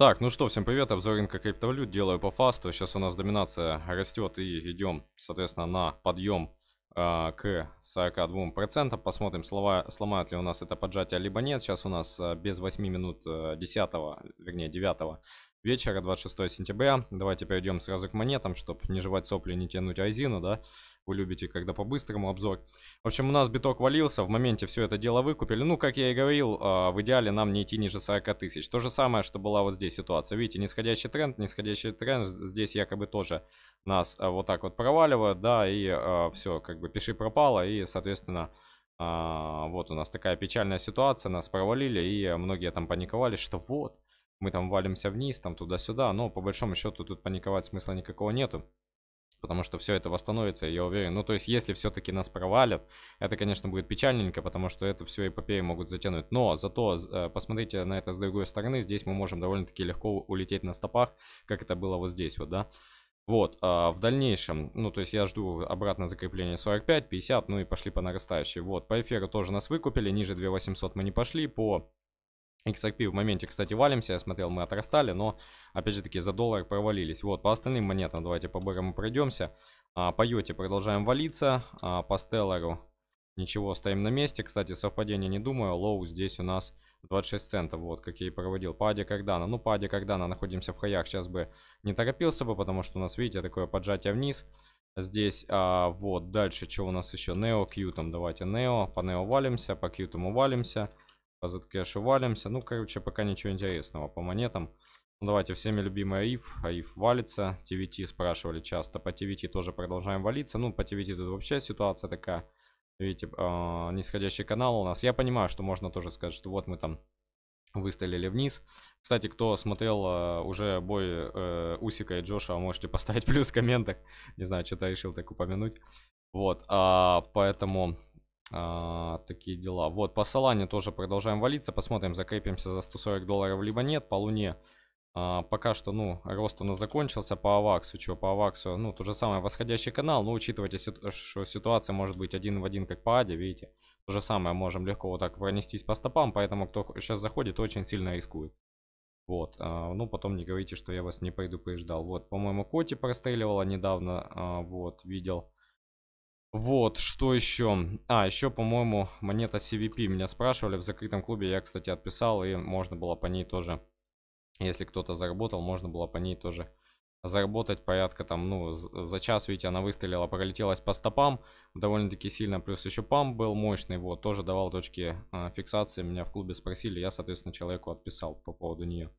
Так, ну что, всем привет, обзор рынка криптовалют делаю по фасту. Сейчас у нас доминация растет и идем, соответственно, на подъем а, к 42%. Посмотрим, сломают ли у нас это поджатие, либо нет. Сейчас у нас а, без 8 минут э, а, 10, вернее 9 вечера, 26 сентября. Давайте перейдем сразу к монетам, чтобы не жевать сопли, не тянуть резину, да. Вы любите, когда по-быстрому обзор. В общем, у нас биток валился, в моменте все это дело выкупили. Ну, как я и говорил, а, в идеале нам не идти ниже 40 тысяч. То же самое, что была вот здесь ситуация. Видите, нисходящий тренд, нисходящий тренд. Здесь якобы тоже нас а, вот так вот проваливают, да, и а, все, как бы пиши пропало, и, соответственно, вот у нас такая печальная ситуация, нас провалили, и многие там паниковали, что вот, мы там валимся вниз, там туда-сюда, но по большому счету тут паниковать смысла никакого нету потому что все это восстановится, я уверен. Ну, то есть, если все-таки нас провалят, это, конечно, будет печальненько, потому что это все эпопеи могут затянуть. Но зато э, посмотрите на это с другой стороны, здесь мы можем довольно-таки легко улететь на стопах, как это было вот здесь вот, да. Вот, а в дальнейшем, ну, то есть я жду обратно закрепление 45, 50, ну и пошли по нарастающей. Вот, по эфиру тоже нас выкупили, ниже 2800 мы не пошли, по XRP в моменте, кстати, валимся. Я смотрел, мы отрастали, но, опять же таки, за доллар провалились. Вот, по остальным монетам давайте по бэрам пройдемся. А, по йоте продолжаем валиться. А, по стеллару ничего, стоим на месте. Кстати, совпадение не думаю. Лоу здесь у нас 26 центов, вот, как я и проводил. По Аде Кардана. Ну, по Аде Кардана находимся в хаях. Сейчас бы не торопился бы, потому что у нас, видите, такое поджатие вниз. Здесь, а, вот, дальше, что у нас еще? Нео, Q там, давайте Нео. По Нео валимся, по Q там валимся. Заткешивалимся. Ну, короче, пока ничего интересного по монетам. Ну, давайте, всеми любимый АИФ. АИФ валится. ТВТ спрашивали часто. По ТВТ тоже продолжаем валиться. Ну, по ТВТ тут вообще ситуация такая. Видите, э, нисходящий канал у нас. Я понимаю, что можно тоже сказать, что вот мы там выстрелили вниз. Кстати, кто смотрел э, уже бой э, Усика и Джоша, можете поставить плюс в комментах. Не знаю, что-то решил так упомянуть. Вот, э, поэтому а, такие дела. Вот, по Солане тоже продолжаем валиться. Посмотрим, закрепимся за 140 долларов, либо нет. По Луне а, пока что, ну, рост у нас закончился. По Аваксу, что по Аваксу, ну, то же самое, восходящий канал. Но учитывайте, что ситуация может быть один в один, как по Аде, видите. То же самое, можем легко вот так пронестись по стопам. Поэтому, кто сейчас заходит, очень сильно рискует. Вот, а, ну потом не говорите, что я вас не предупреждал. Вот, по-моему, Коти простреливала недавно, а, вот, видел. Вот, что еще? А, еще, по-моему, монета CVP. Меня спрашивали в закрытом клубе. Я, кстати, отписал, и можно было по ней тоже, если кто-то заработал, можно было по ней тоже заработать порядка там, ну, за час, видите, она выстрелила, пролетелась по стопам довольно-таки сильно, плюс еще пам был мощный, вот, тоже давал точки э, фиксации, меня в клубе спросили, я, соответственно, человеку отписал по поводу нее.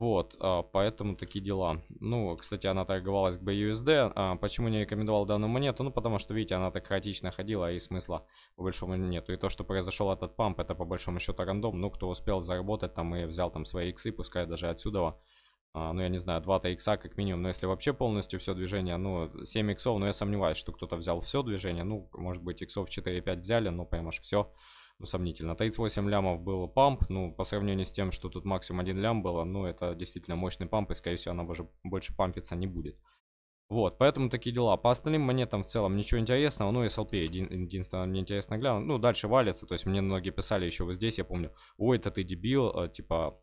Вот, а, поэтому такие дела. Ну, кстати, она торговалась к BUSD. А, почему не рекомендовал данную монету? Ну, потому что, видите, она так хаотично ходила, и смысла по большому нету. И то, что произошел этот памп, это по большому счету рандом. Ну, кто успел заработать там и взял там свои иксы, пускай даже отсюда, а, ну, я не знаю, 2-то икса как минимум. Но если вообще полностью все движение, ну, 7 иксов, но я сомневаюсь, что кто-то взял все движение. Ну, может быть, иксов 4-5 взяли, но прям все ну, сомнительно. 38 лямов был памп, ну, по сравнению с тем, что тут максимум 1 лям было, ну, это действительно мощный памп, и, скорее всего, она уже больше пампиться не будет. Вот, поэтому такие дела. По остальным монетам в целом ничего интересного. Ну, SLP един, единственное, мне интересно глянуть. Ну, дальше валится. То есть мне многие писали еще вот здесь, я помню. Ой, это ты дебил, э, типа,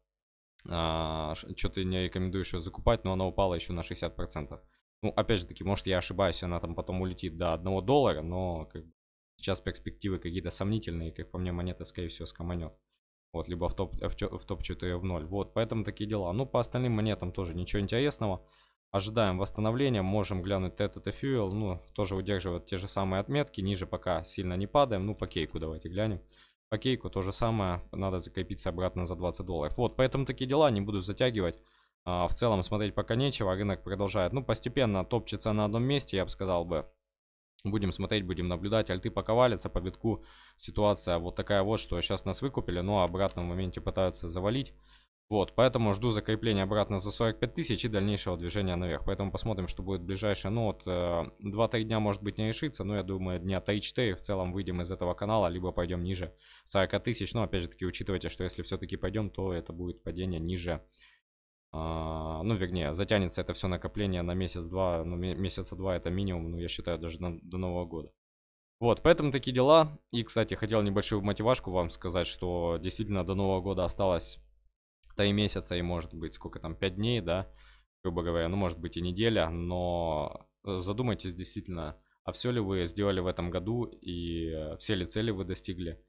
а, что ты не рекомендуешь ее закупать, но она упала еще на 60%. Ну, опять же таки, может я ошибаюсь, она там потом улетит до 1 доллара, но как бы Сейчас перспективы какие-то сомнительные, как по мне, монета, скорее всего, скоманет. Вот, либо в топ, в, в топ что-то в ноль. Вот, поэтому такие дела. Ну, по остальным монетам тоже ничего интересного. Ожидаем восстановления, можем глянуть этот Fuel, ну, тоже удерживает те же самые отметки, ниже пока сильно не падаем, ну, по кейку давайте глянем. По кейку то же самое, надо закрепиться обратно за 20 долларов. Вот, поэтому такие дела, не буду затягивать. А, в целом смотреть пока нечего, рынок продолжает, ну, постепенно топчется на одном месте, я бы сказал бы, Будем смотреть, будем наблюдать. Альты пока валятся по битку. Ситуация вот такая вот, что сейчас нас выкупили, но обратно в моменте пытаются завалить. Вот, поэтому жду закрепления обратно за 45 тысяч и дальнейшего движения наверх. Поэтому посмотрим, что будет ближайшее. Ну вот, э, 2-3 дня может быть не решится, но я думаю дня 3-4 в целом выйдем из этого канала, либо пойдем ниже 40 тысяч. Но опять же таки учитывайте, что если все-таки пойдем, то это будет падение ниже а, ну, вернее, затянется это все накопление на месяц-два, ну, месяца два это минимум, ну, я считаю, даже на, до Нового года. Вот, поэтому такие дела. И, кстати, хотел небольшую мотивашку вам сказать, что действительно до Нового года осталось 3 месяца и, может быть, сколько там, 5 дней, да, грубо говоря, ну, может быть, и неделя, но э, задумайтесь действительно, а все ли вы сделали в этом году, и э, все ли цели вы достигли,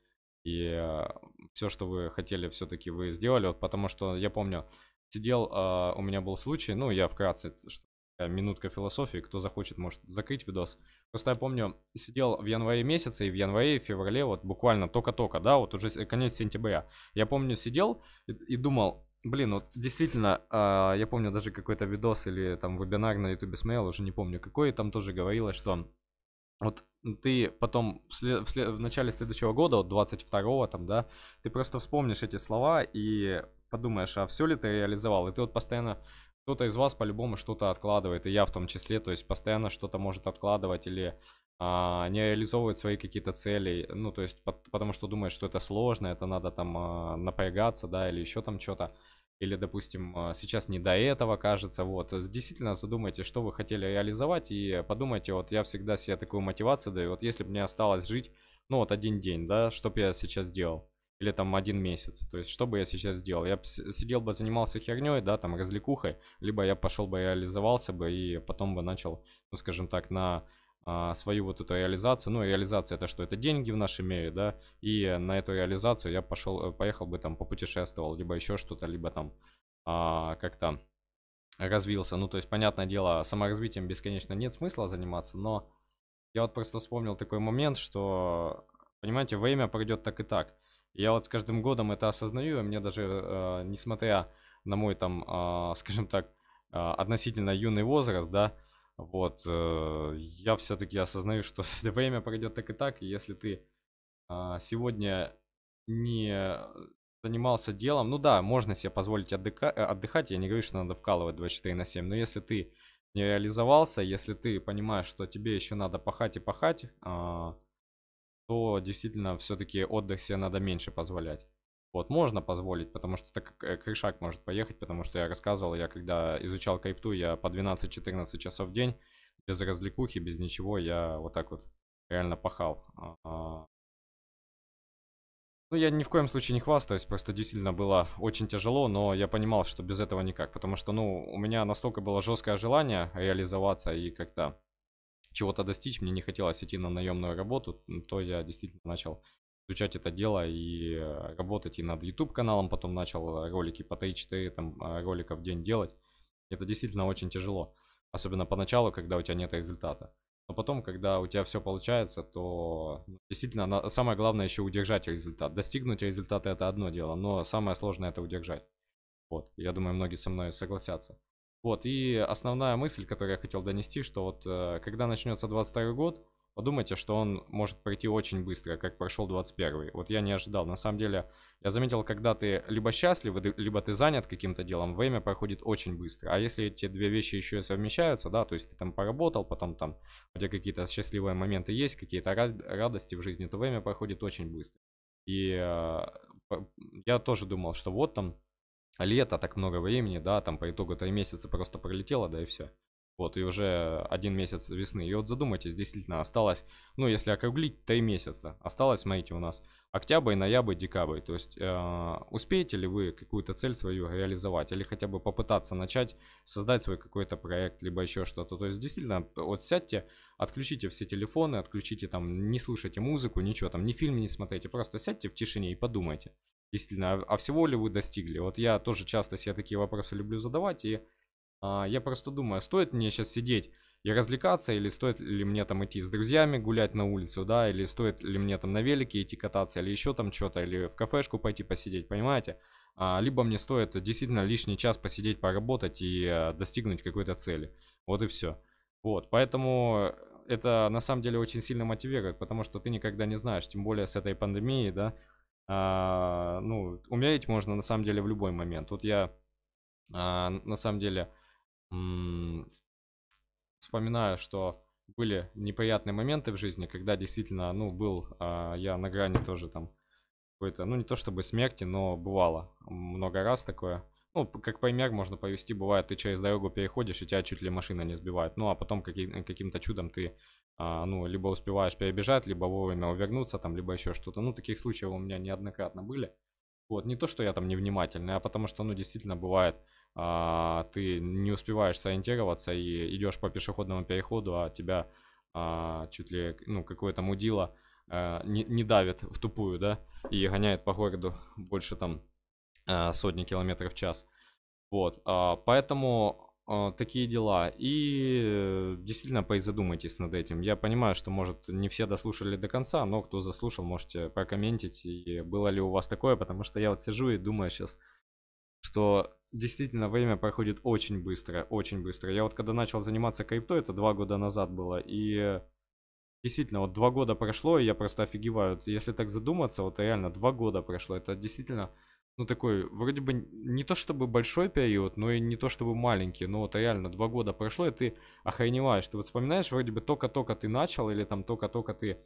и э, все, что вы хотели, все-таки вы сделали, вот потому что я помню, сидел, а, у меня был случай, ну, я вкратце, что минутка философии, кто захочет, может закрыть видос. Просто я помню, сидел в январе месяце и в январе, и в феврале, вот буквально только-только, да, вот уже э, конец сентября. Я помню, сидел и, и думал, блин, вот действительно, э, я помню даже какой-то видос или там вебинар на ютубе смотрел, уже не помню какой, там тоже говорилось, что вот ты потом в, след- в, след- в начале следующего года, вот 22-го там, да, ты просто вспомнишь эти слова и подумаешь, а все ли ты реализовал? И ты вот постоянно, кто-то из вас по-любому что-то откладывает, и я в том числе, то есть постоянно что-то может откладывать или а, не реализовывать свои какие-то цели, ну, то есть потому что думает, что это сложно, это надо там а, напрягаться, да, или еще там что-то. Или, допустим, а, сейчас не до этого кажется, вот. Э, действительно задумайте, что вы хотели реализовать, и подумайте, вот я всегда себе такую мотивацию даю, вот если бы мне осталось жить, ну, вот один день, да, что бы я сейчас делал или там один месяц. То есть, что бы я сейчас сделал? Я сидел бы, занимался херней, да, там, развлекухой, либо я пошел бы, реализовался бы и потом бы начал, ну, скажем так, на а, свою вот эту реализацию. Ну, реализация это что? Это деньги в нашем мире, да, и на эту реализацию я пошел, э, поехал бы там, попутешествовал, либо еще что-то, либо там а, как-то развился. Ну, то есть, понятное дело, саморазвитием бесконечно нет смысла заниматься, но я вот просто вспомнил такой момент, что, понимаете, время пройдет так и так. Я вот с каждым годом это осознаю, и мне даже, э, несмотря на мой там, э, скажем так, э, относительно юный возраст, да, вот, э, я все-таки осознаю, что время пройдет так и так, и если ты э, сегодня не занимался делом, ну да, можно себе позволить отдыха- э, отдыхать, я не говорю, что надо вкалывать 24 на 7, но если ты не реализовался, если ты понимаешь, что тебе еще надо пахать и пахать, э, то действительно все-таки отдых себе надо меньше позволять. Вот, можно позволить, потому что так э, крышак может поехать, потому что я рассказывал, я когда изучал крипту, я по 12-14 часов в день, без развлекухи, без ничего, я вот так вот реально пахал. А, а. Ну, я ни в коем случае не хвастаюсь, просто действительно было очень тяжело, но я понимал, что без этого никак, потому что, ну, у меня настолько было жесткое желание реализоваться и как-то чего-то достичь, мне не хотелось идти на наемную работу, то я действительно начал изучать это дело и э, работать и над YouTube каналом, потом начал э, ролики по 3-4 там э, ролика в день делать. Это действительно очень тяжело, особенно поначалу, когда у тебя нет результата. Но потом, когда у тебя все получается, то ну, действительно самое главное еще удержать результат. Достигнуть результата это одно дело, но самое сложное это удержать. Вот, я думаю, многие со мной согласятся. Вот, и основная мысль, которую я хотел донести, что вот э, когда начнется 22 год, подумайте, что он может пройти очень быстро, как прошел 21 Вот я не ожидал. На самом деле, я заметил, когда ты либо счастлив, либо ты занят каким-то делом, время проходит очень быстро. А если эти две вещи еще и совмещаются, да, то есть ты там поработал, потом там у тебя какие-то счастливые моменты есть, какие-то радости в жизни, то время проходит очень быстро. И э, я тоже думал, что вот там лето, так много времени, да, там по итогу три месяца просто пролетело, да и все. Вот, и уже один месяц весны. И вот задумайтесь, действительно, осталось, ну, если округлить, три месяца. Осталось, смотрите, у нас октябрь, ноябрь, декабрь. То есть, э, успеете ли вы какую-то цель свою реализовать? Или хотя бы попытаться начать создать свой какой-то проект, либо еще что-то. То есть, действительно, вот сядьте, отключите все телефоны, отключите там, не слушайте музыку, ничего там, ни фильм не смотрите. Просто сядьте в тишине и подумайте действительно, а, а, всего ли вы достигли? Вот я тоже часто себе такие вопросы люблю задавать, и а, я просто думаю, стоит мне сейчас сидеть и развлекаться, или стоит ли мне там идти с друзьями гулять на улицу, да, или стоит ли мне там на велике идти кататься, или еще там что-то, или в кафешку пойти посидеть, понимаете? А, либо мне стоит действительно лишний час посидеть, поработать и а, достигнуть какой-то цели. Вот и все. Вот, поэтому это на самом деле очень сильно мотивирует, потому что ты никогда не знаешь, тем более с этой пандемией, да, а, ну, умереть можно на самом деле в любой момент. Вот я а, на самом деле м- вспоминаю, что были неприятные моменты в жизни, когда действительно, ну, был а, я на грани тоже там какой-то, ну, не то чтобы смерти, но бывало много раз такое. Ну, как пример можно повести, бывает, ты через дорогу переходишь, и тебя чуть ли машина не сбивает. Ну, а потом каким- каким-то чудом ты а, ну, либо успеваешь перебежать, либо вовремя увернуться, там, либо еще что-то. Ну, таких случаев у меня неоднократно были. Вот, не то, что я там невнимательный, а потому что, ну, действительно бывает, а, ты не успеваешь сориентироваться и идешь по пешеходному переходу, а тебя а, чуть ли, ну, какое-то мудило а, не, не давит в тупую, да, и гоняет по городу больше там а, сотни километров в час. Вот, а, поэтому а, такие дела. И э, действительно поизадумайтесь над этим. Я понимаю, что, может, не все дослушали до конца, но кто заслушал, можете прокомментить, и было ли у вас такое, потому что я вот сижу и думаю сейчас, что действительно время проходит очень быстро, очень быстро. Я вот когда начал заниматься крипто, это два года назад было, и действительно, вот два года прошло, и я просто офигеваю. если так задуматься, вот реально два года прошло, это действительно ну, такой, вроде бы не то чтобы большой период, но и не то чтобы маленький, но вот реально два года прошло, и ты охреневаешь. Ты вот вспоминаешь, вроде бы только-только ты начал, или там только-только ты...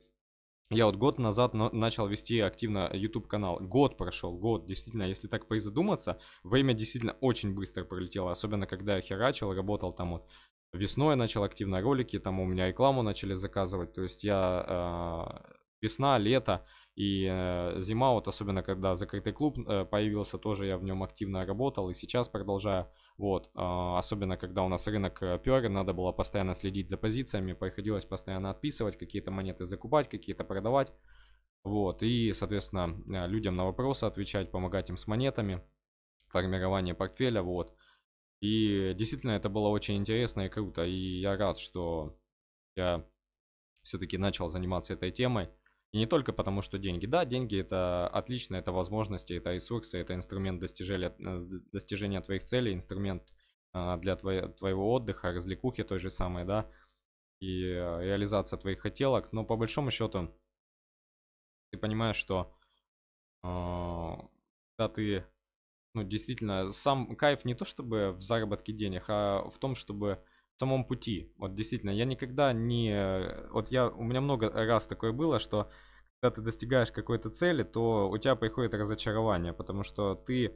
Я вот год назад на- начал вести активно YouTube канал. Год прошел, год. Действительно, если так призадуматься, время действительно очень быстро пролетело. Особенно, когда я херачил, работал там вот весной, начал активно ролики, там у меня рекламу начали заказывать. То есть я а, весна, лето, и э, зима, вот особенно когда закрытый клуб э, появился, тоже я в нем активно работал и сейчас продолжаю. Вот, э, особенно когда у нас рынок э, пер, надо было постоянно следить за позициями, приходилось постоянно отписывать, какие-то монеты закупать, какие-то продавать. Вот, и, соответственно, э, людям на вопросы отвечать, помогать им с монетами, формирование портфеля, вот. И действительно, это было очень интересно и круто, и я рад, что я все-таки начал заниматься этой темой. И не только потому, что деньги. Да, деньги это отлично, это возможности, это ресурсы, это инструмент достижения, э, достижения твоих целей, инструмент а, для твоего, твоего отдыха, развлекухи той же самой, да, и э, реализация твоих хотелок. Но по большому счету ты понимаешь, что когда а, ты, ну, действительно, сам кайф не то чтобы в заработке денег, а в том, чтобы самом пути. Вот действительно, я никогда не... Вот я, у меня много раз такое было, что когда ты достигаешь какой-то цели, то у тебя приходит разочарование, потому что ты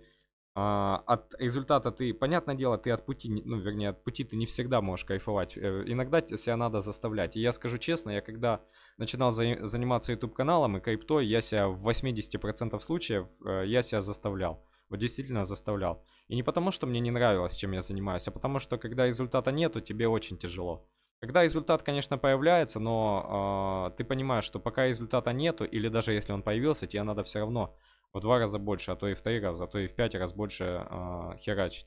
а, от результата ты, понятное дело, ты от пути, ну, вернее, от пути ты не всегда можешь кайфовать. Э, иногда себя надо заставлять. И я скажу честно, я когда начинал за, заниматься YouTube-каналом и криптой, я себя в 80% случаев, э, я себя заставлял. Вот действительно заставлял. И не потому, что мне не нравилось, чем я занимаюсь, а потому что, когда результата нету, тебе очень тяжело. Когда результат, конечно, появляется, но э, ты понимаешь, что пока результата нету, или даже если он появился, тебе надо все равно в два раза больше, а то и в три раза, а то и в пять раз больше э, херачить.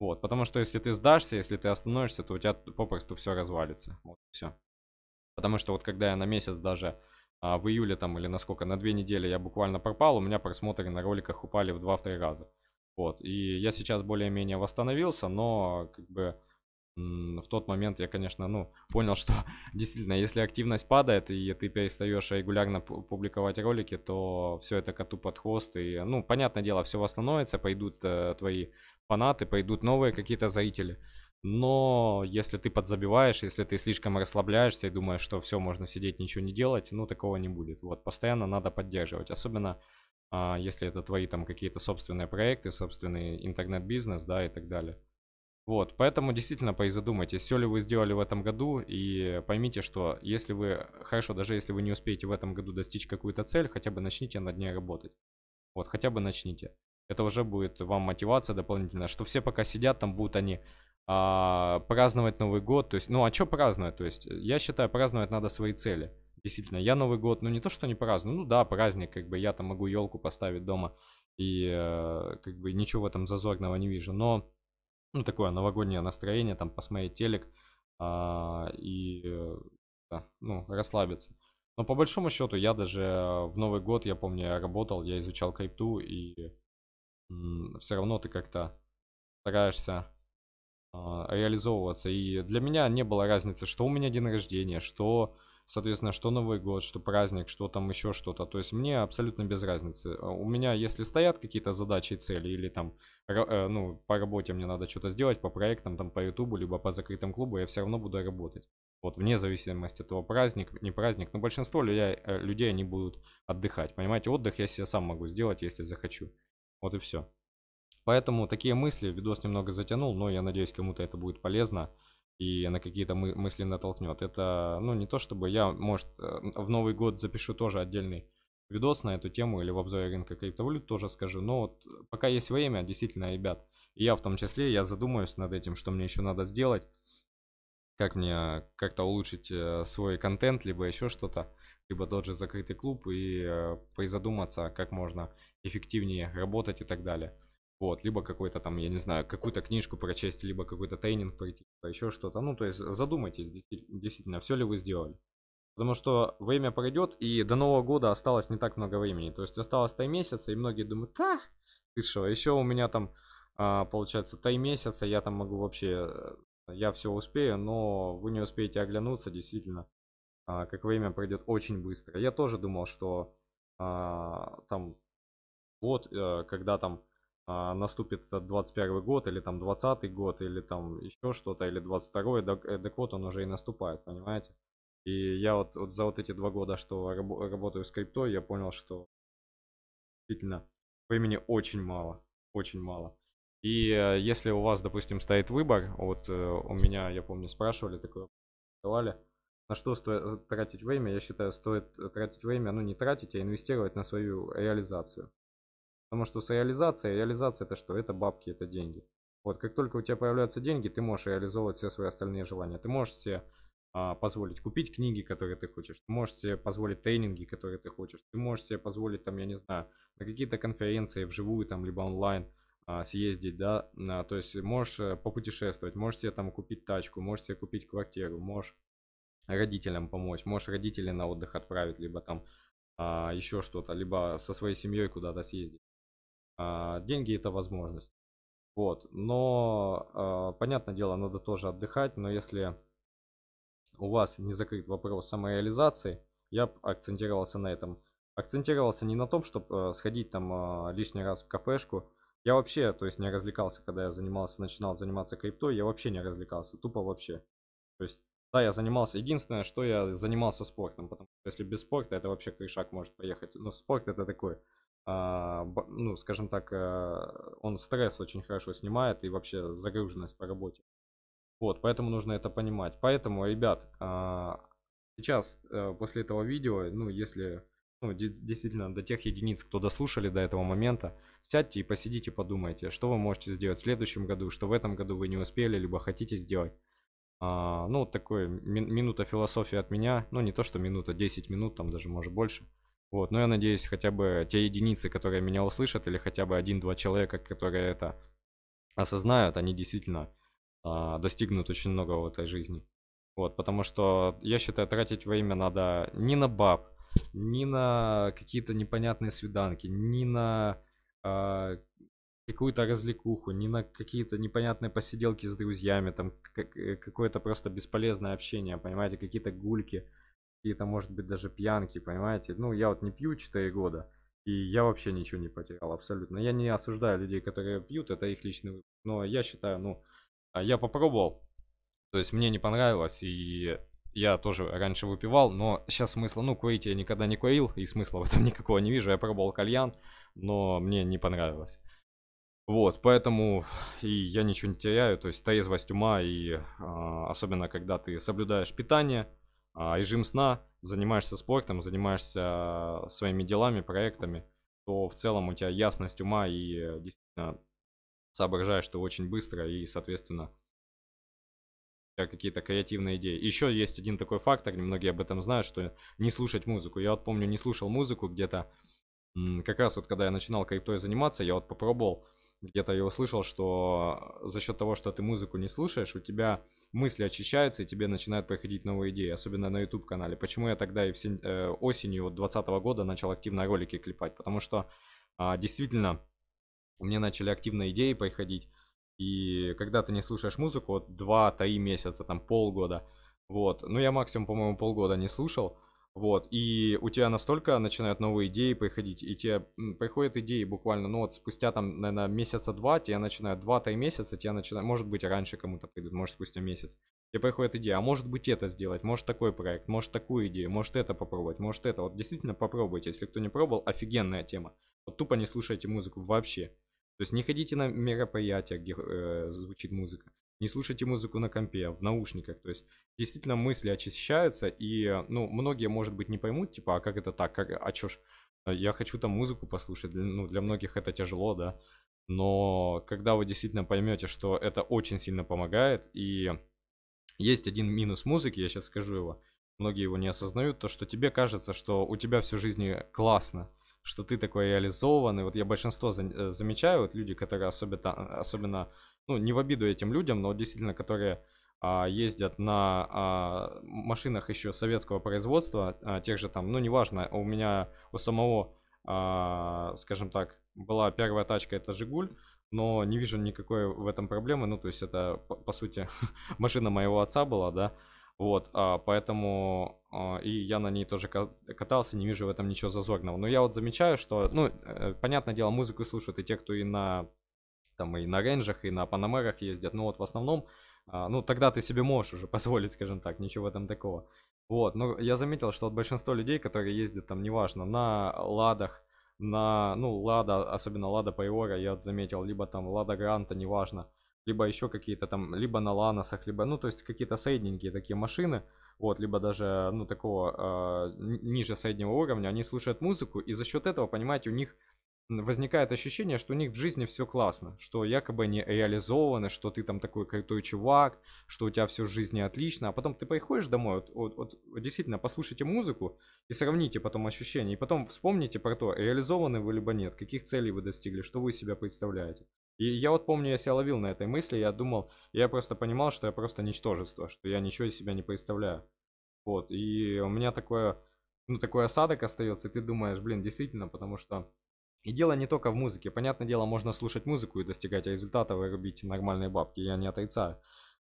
Вот, потому что если ты сдашься, если ты остановишься, то у тебя попросту все развалится. Вот, все. Потому что вот когда я на месяц даже а, в июле там или на сколько, на две недели я буквально пропал, у меня просмотры на роликах упали в 2-3 раза. Вот. И я сейчас более-менее восстановился, но как бы в тот момент я, конечно, ну, понял, что действительно, если активность падает и ты перестаешь регулярно публиковать ролики, то все это коту под хвост. И, ну, понятное дело, все восстановится, пойдут э, твои фанаты, пойдут новые какие-то зрители. Но если ты подзабиваешь, если ты слишком расслабляешься и думаешь, что все, можно сидеть, ничего не делать, ну, такого не будет. Вот, постоянно надо поддерживать. Особенно а, если это твои там какие-то собственные проекты, собственный интернет-бизнес, да, и так далее. Вот, поэтому действительно поизадумайтесь, все ли вы сделали в этом году, и поймите, что если вы, хорошо, даже если вы не успеете в этом году достичь какую-то цель, хотя бы начните над ней работать. Вот, хотя бы начните. Это уже будет вам мотивация дополнительная, что все пока сидят, там будут они а, праздновать Новый год, то есть, ну а что праздновать, то есть, я считаю, праздновать надо свои цели – Действительно, я Новый год, ну не то, что не праздную, ну да, праздник, как бы я там могу елку поставить дома, и э, как бы ничего в этом зазорного не вижу, но ну такое новогоднее настроение, там посмотреть телек э, и э, да, ну расслабиться. Но по большому счету я даже в Новый год, я помню, я работал, я изучал крипту, и все равно ты как-то стараешься э, реализовываться. И для меня не было разницы, что у меня день рождения, что соответственно, что Новый год, что праздник, что там еще что-то. То есть мне абсолютно без разницы. А у меня, если стоят какие-то задачи и цели, или там, э, ну, по работе мне надо что-то сделать, по проектам, там, по Ютубу, либо по закрытым клубу, я все равно буду работать. Вот вне зависимости от того, праздник, не праздник. Но большинство людей, э, людей они будут отдыхать. Понимаете, отдых я себе сам могу сделать, если захочу. Вот и все. Поэтому такие мысли. Видос немного затянул, но я надеюсь, кому-то это будет полезно и на какие-то мы, мысли натолкнет. Это, ну, не то чтобы я, может, э, в Новый год запишу тоже отдельный видос на эту тему или в обзоре рынка криптовалют тоже скажу, но вот э, пока есть время, действительно, ребят, я в том числе, я задумаюсь над этим, что мне еще надо сделать, как мне как-то улучшить э, свой контент, либо еще что-то, либо тот же закрытый клуб, и э, призадуматься, как можно эффективнее работать и так далее. Вот, либо какой-то там, я не знаю, какую-то книжку прочесть, либо какой-то тренинг пройти, еще что-то. Ну, то есть задумайтесь действительно, все ли вы сделали. Потому что время пройдет, и до Нового года осталось не так много времени. То есть осталось тай месяца, и многие думают, да, ты что, еще у меня там, а, получается, тай месяца, я там могу вообще, э, я все успею, но вы не успеете оглянуться, действительно, а, как время пройдет очень быстро. Я тоже думал, что а, там вот, э, когда там а, наступит этот 21 год или там 20 год или там еще что-то или 22 так, э, так вот он уже и наступает понимаете и я вот, вот за вот эти два года что раб работаю с криптой я понял что действительно времени очень мало очень мало и э, если у вас допустим стоит выбор вот э, у меня я помню спрашивали такое давали на что стоит тратить время я считаю стоит тратить время ну не тратить а инвестировать на свою реализацию Потому что с реализацией, реализация это что? Это бабки, это деньги. Вот, как только у тебя появляются деньги, ты можешь реализовывать все свои остальные желания. Ты можешь себе а, позволить купить книги, которые ты хочешь. Ты можешь себе позволить тренинги, которые ты хочешь. Ты можешь себе позволить, там, я не знаю, на какие-то конференции вживую, там, либо онлайн а, съездить, да. А, то есть можешь э, попутешествовать, можешь себе там купить тачку, можешь себе купить квартиру, можешь родителям помочь, можешь родителей на отдых отправить, либо там а, еще что-то, либо со своей семьей куда-то съездить. А, деньги это возможность. Вот, но, а, понятное дело, надо тоже отдыхать, но если у вас не закрыт вопрос самореализации, я акцентировался на этом. Акцентировался не на том, чтобы э, сходить там а, лишний раз в кафешку. Я вообще, то есть не развлекался, когда я занимался, начинал заниматься крипто, я вообще не развлекался, тупо вообще. То есть, да, я занимался, единственное, что я занимался спортом, потому что если без спорта, это вообще крышак может поехать. Но ну, спорт это такой. А, ну, скажем так, э, он стресс очень хорошо снимает и вообще загруженность по работе. Вот, поэтому нужно это понимать. Поэтому, ребят, а, сейчас э, после этого видео, ну, если ну, действительно до тех единиц, кто дослушали до этого момента, сядьте и посидите, подумайте, что вы можете сделать в следующем году, что в этом году вы не успели, либо хотите сделать. А, ну, такое, ми- минута философии от меня, ну, не то, что минута, 10 минут, там даже, может, больше. Вот, но я надеюсь, хотя бы те единицы, которые меня услышат, или хотя бы один-два человека, которые это осознают, они действительно а, достигнут очень много в этой жизни. Вот, потому что я считаю, тратить время надо не на баб, не на какие-то непонятные свиданки, не на а, какую-то развлекуху, не на какие-то непонятные посиделки с друзьями, там какое-то просто бесполезное общение, понимаете, какие-то гульки какие-то, может быть, даже пьянки, понимаете? Ну, я вот не пью 4 года, и я вообще ничего не потерял абсолютно. Я не осуждаю людей, которые пьют, это их личный выбор. Но я считаю, ну, а я попробовал, то есть мне не понравилось, и я тоже раньше выпивал, но сейчас смысла, ну, курить я никогда не курил, и смысла в этом никакого не вижу. Я пробовал кальян, но мне не понравилось. Вот, поэтому и я ничего не теряю, то есть трезвость ума, и э, особенно когда ты соблюдаешь питание, режим а, сна, занимаешься спортом, занимаешься э, своими делами, проектами, то в целом у тебя ясность ума и э, действительно соображаешь ты очень быстро и, соответственно, у тебя какие-то креативные идеи. Еще есть один такой фактор, немногие об этом знают, что не слушать музыку. Я вот помню, не слушал музыку где-то, как раз вот когда я начинал криптой заниматься, я вот попробовал где-то я услышал, что э, за счет того, что ты музыку не слушаешь, у тебя мысли очищаются, и тебе начинают приходить новые идеи, особенно на YouTube-канале. Почему я тогда и в сен... э, осенью 2020 года начал активно ролики клепать? Потому что э, действительно мне начали активно идеи приходить, и когда ты не слушаешь музыку, вот 2-3 месяца, там полгода, вот, ну я максимум, по-моему, полгода не слушал, вот, и у тебя настолько начинают новые идеи приходить, и тебе приходят идеи буквально, ну вот спустя там, наверное, месяца два, тебе начинают, два-три месяца, тебе начинают, может быть, раньше кому-то придут, может, спустя месяц, тебе приходит идея, а может быть это сделать, может такой проект, может такую идею, может это попробовать, может это, вот действительно попробуйте, если кто не пробовал, офигенная тема, вот тупо не слушайте музыку вообще, то есть не ходите на мероприятия, где э, звучит музыка, не слушайте музыку на компе, а в наушниках. То есть действительно мысли очищаются, и, ну, многие, может быть, не поймут, типа, а как это так, как, а чё ж, я хочу там музыку послушать, ну, для многих это тяжело, да. Но когда вы действительно поймете, что это очень сильно помогает, и есть один минус музыки, я сейчас скажу его, многие его не осознают, то что тебе кажется, что у тебя всю жизнь классно, что ты такой реализованный. Вот я большинство э, замечаю, вот люди, которые особенно, особенно ну, не в обиду этим людям, но действительно, которые а, ездят на а, машинах еще советского производства, а, тех же там, ну, неважно, у меня у самого, а, скажем так, была первая тачка, это «Жигуль», но не вижу никакой в этом проблемы, ну, то есть это, по, по сути, машина моего отца была, да, вот, а, поэтому а, и я на ней тоже катался, не вижу в этом ничего зазорного. Но я вот замечаю, что, ну, э, понятное дело, музыку слушают и те, кто и на там и на рейнджах, и на панамерах ездят, ну вот в основном, а, ну тогда ты себе можешь уже позволить, скажем так, ничего в этом такого. Вот, но я заметил, что вот большинство людей, которые ездят там, неважно, на ладах, на, ну, Лада, особенно Лада Пайора, я вот заметил, либо там Лада Гранта, неважно, либо еще какие-то там, либо на Ланосах, либо, ну, то есть какие-то средненькие такие машины, вот, либо даже, ну, такого э, ниже среднего уровня, они слушают музыку, и за счет этого, понимаете, у них возникает ощущение, что у них в жизни все классно, что якобы они реализованы, что ты там такой крутой чувак, что у тебя все в жизни отлично, а потом ты приходишь домой, вот, вот, вот действительно послушайте музыку и сравните потом ощущения, и потом вспомните про то, реализованы вы либо нет, каких целей вы достигли, что вы себя представляете. И я вот помню, я себя ловил на этой мысли, я думал, я просто понимал, что я просто ничтожество, что я ничего из себя не представляю. Вот, и у меня такое, ну, такой осадок остается, и ты думаешь, блин, действительно, потому что и дело не только в музыке. Понятное дело, можно слушать музыку и достигать результатов и рубить нормальные бабки, я не отрицаю.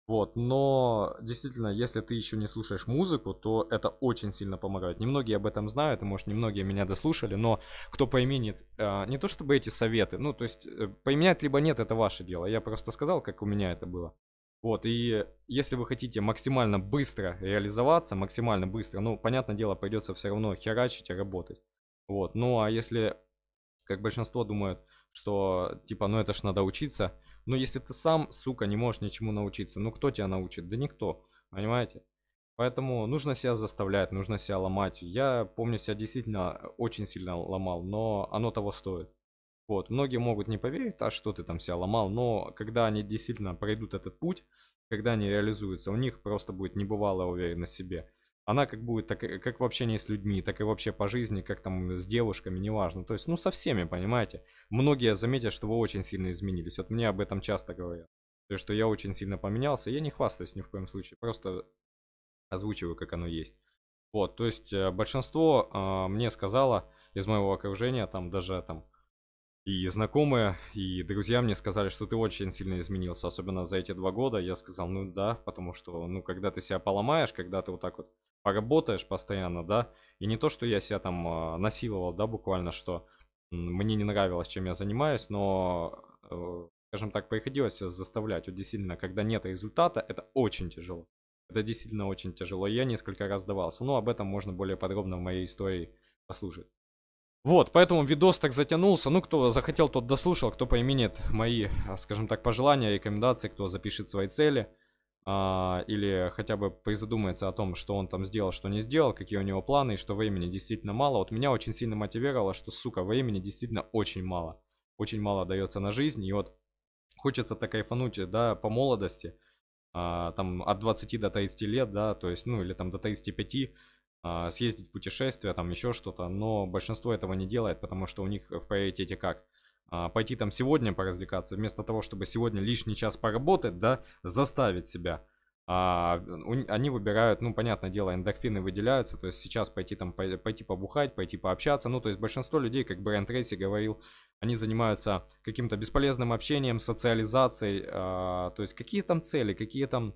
Вот, но действительно, если ты еще не слушаешь музыку, то это очень сильно помогает. Немногие об этом знают, и, может, немногие меня дослушали, но кто поименит, э, не то чтобы эти советы, ну, то есть, э, поменять либо нет, это ваше дело. Я просто сказал, как у меня это было. Вот, и если вы хотите максимально быстро реализоваться, максимально быстро, ну, понятное дело, придется все равно херачить и работать. Вот, ну, а если как большинство думают, что типа, ну это ж надо учиться. Но если ты сам, сука, не можешь ничему научиться, ну кто тебя научит? Да никто, понимаете? Поэтому нужно себя заставлять, нужно себя ломать. Я помню, себя действительно очень сильно ломал, но оно того стоит. Вот, многие могут не поверить, а что ты там себя ломал, но когда они действительно пройдут этот путь, когда они реализуются, у них просто будет небывалая уверенность в себе она как будет, так, как в общении с людьми, так и вообще по жизни, как там с девушками, неважно. То есть, ну, со всеми, понимаете. Многие заметят, что вы очень сильно изменились. Вот мне об этом часто говорят. То, что я очень сильно поменялся. Я не хвастаюсь ни в коем случае, просто озвучиваю, как оно есть. Вот, то есть э, большинство э, мне сказало из моего окружения, там даже там и знакомые, и друзья мне сказали, что ты очень сильно изменился, особенно за эти два года. Я сказал, ну да, потому что, ну, когда ты себя поломаешь, когда ты вот так вот поработаешь постоянно, да, и не то, что я себя там а, насиловал, да, буквально, что мне не нравилось, чем я занимаюсь, но, э, скажем так, приходилось себя заставлять. Вот действительно, когда нет результата, это очень тяжело. Это действительно очень тяжело. Я несколько раз давался. Но ну, об этом можно более подробно в моей истории послушать. Вот, поэтому видос так затянулся. Ну, кто захотел, тот дослушал. Кто поименит мои, а, скажем так, пожелания, рекомендации, кто запишет свои цели – а, или хотя бы призадумается о том, что он там сделал, что не сделал, какие у него планы, и что времени действительно мало. Вот меня очень сильно мотивировало, что, сука, времени действительно очень мало. Очень мало дается на жизнь, и вот хочется так кайфануть, да, по молодости, а, там от 20 до 30 лет, да, то есть, ну, или там до 35, а, съездить в путешествие, там еще что-то, но большинство этого не делает, потому что у них в приоритете как? А, пойти там сегодня поразвлекаться, вместо того, чтобы сегодня лишний час поработать, да, заставить себя. А, они выбирают, ну, понятное дело, эндорфины выделяются, то есть сейчас пойти там, пойти побухать, пойти пообщаться, ну, то есть большинство людей, как Брайан Трейси говорил, они занимаются каким-то бесполезным общением, социализацией, а, то есть какие там цели, какие там,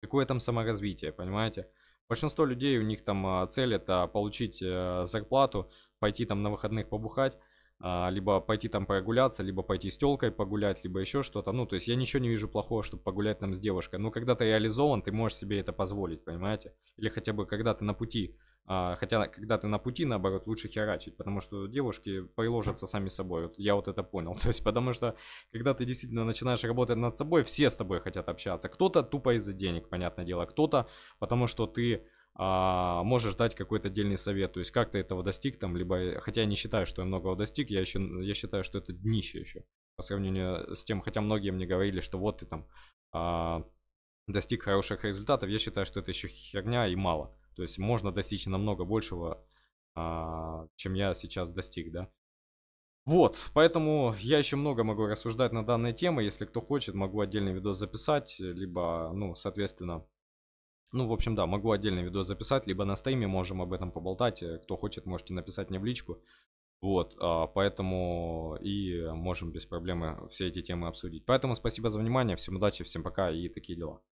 какое там саморазвитие, понимаете? Большинство людей, у них там а, цель это получить э, зарплату, пойти там на выходных побухать, а, либо пойти там прогуляться, либо пойти с телкой погулять, либо еще что-то. Ну, то есть я ничего не вижу плохого, чтобы погулять там с девушкой. Но когда ты реализован, ты можешь себе это позволить, понимаете? Или хотя бы когда ты на пути, а, хотя когда ты на пути, наоборот, лучше херачить, потому что девушки приложатся сами собой. Вот я вот это понял. То есть потому что когда ты действительно начинаешь работать над собой, все с тобой хотят общаться. Кто-то тупо из-за денег, понятное дело, кто-то потому что ты а, можешь дать какой-то отдельный совет. То есть как ты этого достиг там, либо, э, хотя я не считаю, что я многого достиг, я еще, я считаю, что это днище еще по сравнению с тем, хотя многие мне говорили, что вот ты там а, достиг хороших результатов, я считаю, что это еще херня и мало. То есть можно достичь намного большего, а, чем я сейчас достиг, да. Вот, поэтому я еще много могу рассуждать на данной темы. Если кто хочет, могу отдельный видос записать, либо, ну, соответственно, ну, в общем, да, могу отдельный видос записать, либо на стриме можем об этом поболтать. Э, кто хочет, можете написать мне в личку. Вот, а, поэтому и можем без проблемы все эти темы обсудить. Поэтому спасибо за внимание, всем удачи, всем пока и такие дела.